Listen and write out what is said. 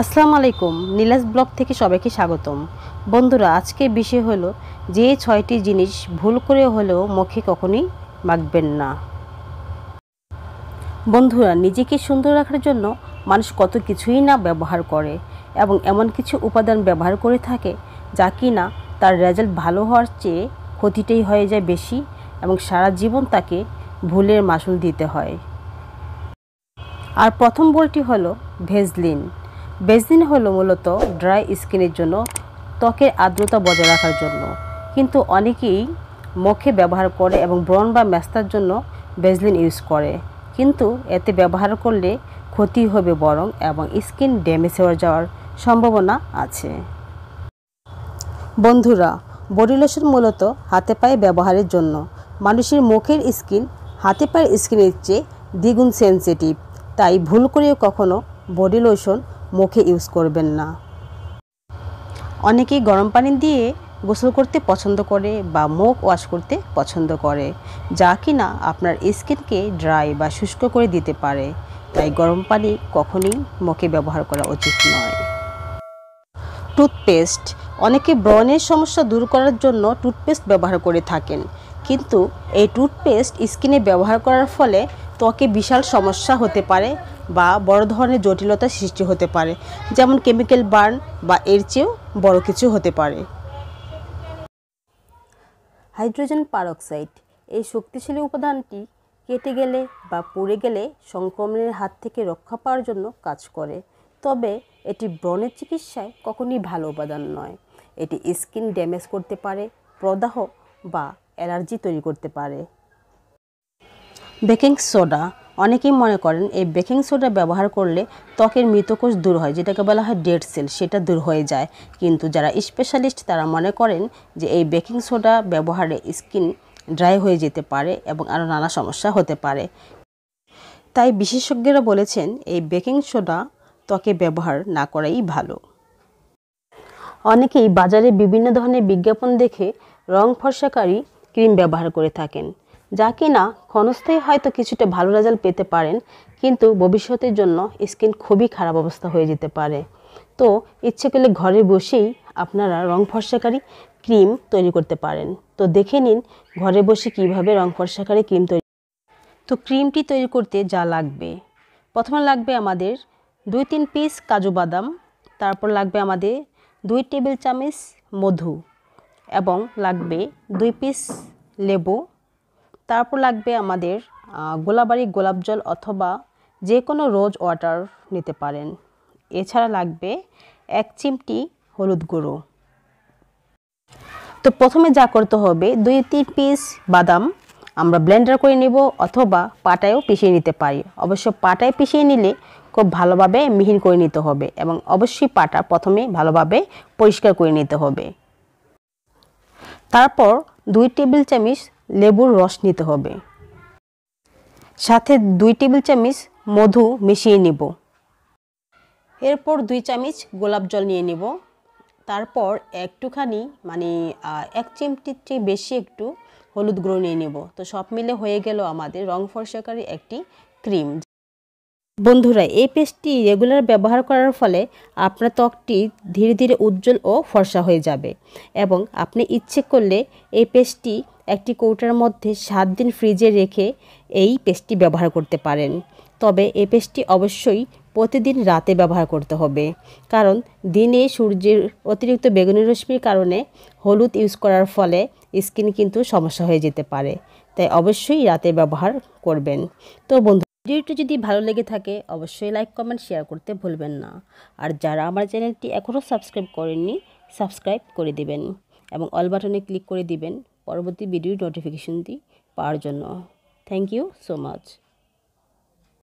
আসসালামু আলাইকুম নীলাস ব্লগ থেকে সবাইকে স্বাগতম বন্ধুরা আজকে বিষয় হলো যে ছয়টি জিনিস ভুল করে হলেও মুখে কখনই মাখবেন না বন্ধুরা নিজেকে সুন্দর রাখার জন্য মানুষ কত কিছুই না ব্যবহার করে এবং এমন কিছু উপাদান ব্যবহার করে থাকে যা কি না তার রেজাল্ট ভালো হওয়ার চেয়ে ক্ষতিটাই হয়ে যায় বেশি এবং সারা জীবন তাকে ভুলের মাসুল দিতে হয় আর প্রথম বলটি হলো ভেজলিন ভেজলিন হলো মূলত ড্রাই স্কিনের জন্য ত্বকের আর্দ্রতা বজায় রাখার জন্য কিন্তু অনেকেই মুখে ব্যবহার করে এবং ব্রণ বা ম্যাস্তার জন্য ভেজলিন ইউজ করে কিন্তু এতে ব্যবহার করলে ক্ষতি হবে বরং এবং স্কিন ড্যামেজ হয়ে যাওয়ার সম্ভাবনা আছে বন্ধুরা বডি লোশন মূলত হাতে পায়ে ব্যবহারের জন্য মানুষের মুখের স্কিন হাতে পায়ের স্কিনের চেয়ে দ্বিগুণ সেন্সিটিভ তাই ভুল করেও কখনো বডি লোশন মুখে ইউজ করবেন না অনেকেই গরম পানি দিয়ে গোসল করতে পছন্দ করে বা মুখ ওয়াশ করতে পছন্দ করে যা কিনা আপনার স্কিনকে ড্রাই বা শুষ্ক করে দিতে পারে তাই গরম পানি কখনই মুখে ব্যবহার করা উচিত নয় টুথপেস্ট অনেকে ব্রণের সমস্যা দূর করার জন্য টুথপেস্ট ব্যবহার করে থাকেন কিন্তু এই টুথপেস্ট স্কিনে ব্যবহার করার ফলে ত্বকে বিশাল সমস্যা হতে পারে বা বড় ধরনের জটিলতা সৃষ্টি হতে পারে যেমন কেমিক্যাল বার্ন বা এর চেয়েও বড় কিছু হতে পারে হাইড্রোজেন পারক্সাইড এই শক্তিশালী উপাদানটি কেটে গেলে বা পুড়ে গেলে সংক্রমণের হাত থেকে রক্ষা পাওয়ার জন্য কাজ করে তবে এটি ব্রণের চিকিৎসায় কখনই ভালো উপাদান নয় এটি স্কিন ড্যামেজ করতে পারে প্রদাহ বা অ্যালার্জি তৈরি করতে পারে বেকিং সোডা অনেকেই মনে করেন এই বেকিং সোডা ব্যবহার করলে ত্বকের মৃতকোষ দূর হয় যেটাকে বলা হয় ডেড সেল সেটা দূর হয়ে যায় কিন্তু যারা স্পেশালিস্ট তারা মনে করেন যে এই বেকিং সোডা ব্যবহারে স্কিন ড্রাই হয়ে যেতে পারে এবং আরও নানা সমস্যা হতে পারে তাই বিশেষজ্ঞরা বলেছেন এই বেকিং সোডা ত্বকে ব্যবহার না করাই ভালো অনেকেই বাজারে বিভিন্ন ধরনের বিজ্ঞাপন দেখে রং ফর্সাকারী ক্রিম ব্যবহার করে থাকেন যা কিনা ক্ষণস্থায়ী হয়তো কিছুটা ভালো রেজাল্ট পেতে পারেন কিন্তু ভবিষ্যতের জন্য স্কিন খুবই খারাপ অবস্থা হয়ে যেতে পারে তো ইচ্ছে করলে ঘরে বসেই আপনারা রং ফর্সাকারী ক্রিম তৈরি করতে পারেন তো দেখে নিন ঘরে বসে কিভাবে রং ফর্সাকারী ক্রিম তৈরি তো ক্রিমটি তৈরি করতে যা লাগবে প্রথমে লাগবে আমাদের দুই তিন পিস কাজু বাদাম তারপর লাগবে আমাদের দুই টেবিল চামচ মধু এবং লাগবে দুই পিস লেবু তারপর লাগবে আমাদের গোলাবাড়ি গোলাপ জল অথবা যে কোনো রোজ ওয়াটার নিতে পারেন এছাড়া লাগবে এক চিমটি হলুদ গুঁড়ো তো প্রথমে যা করতে হবে দুই তিন পিস বাদাম আমরা ব্লেন্ডার করে নেব অথবা পাটায়ও পিষিয়ে নিতে পারি অবশ্য পাটায় পিষিয়ে নিলে খুব ভালোভাবে মিহিন করে নিতে হবে এবং অবশ্যই পাটা প্রথমে ভালোভাবে পরিষ্কার করে নিতে হবে তারপর দুই টেবিল চামচ লেবুর রস নিতে হবে সাথে দুই টেবিল চামচ মধু মিশিয়ে নিব এরপর দুই চামচ গোলাপ জল নিয়ে নিব তারপর একটুখানি মানে এক চিমটির চেয়ে বেশি একটু হলুদ গুঁড়ো নিয়ে নেব তো সব মিলে হয়ে গেল আমাদের রং ফর্সাকারী একটি ক্রিম বন্ধুরা এই পেস্টটি রেগুলার ব্যবহার করার ফলে আপনার ত্বকটি ধীরে ধীরে উজ্জ্বল ও ফর্সা হয়ে যাবে এবং আপনি ইচ্ছে করলে এই পেস্টটি একটি কৌটার মধ্যে সাত দিন ফ্রিজে রেখে এই পেস্টটি ব্যবহার করতে পারেন তবে এই পেস্টটি অবশ্যই প্রতিদিন রাতে ব্যবহার করতে হবে কারণ দিনে সূর্যের অতিরিক্ত বেগুনি রশ্মির কারণে হলুদ ইউজ করার ফলে স্কিন কিন্তু সমস্যা হয়ে যেতে পারে তাই অবশ্যই রাতে ব্যবহার করবেন তো বন্ধু ভিডিওটি যদি ভালো লেগে থাকে অবশ্যই লাইক কমেন্ট শেয়ার করতে ভুলবেন না আর যারা আমার চ্যানেলটি এখনও সাবস্ক্রাইব করেননি সাবস্ক্রাইব করে দিবেন এবং অল বাটনে ক্লিক করে দিবেন পরবর্তী ভিডিও নোটিফিকেশনটি পাওয়ার জন্য থ্যাংক ইউ সো মাচ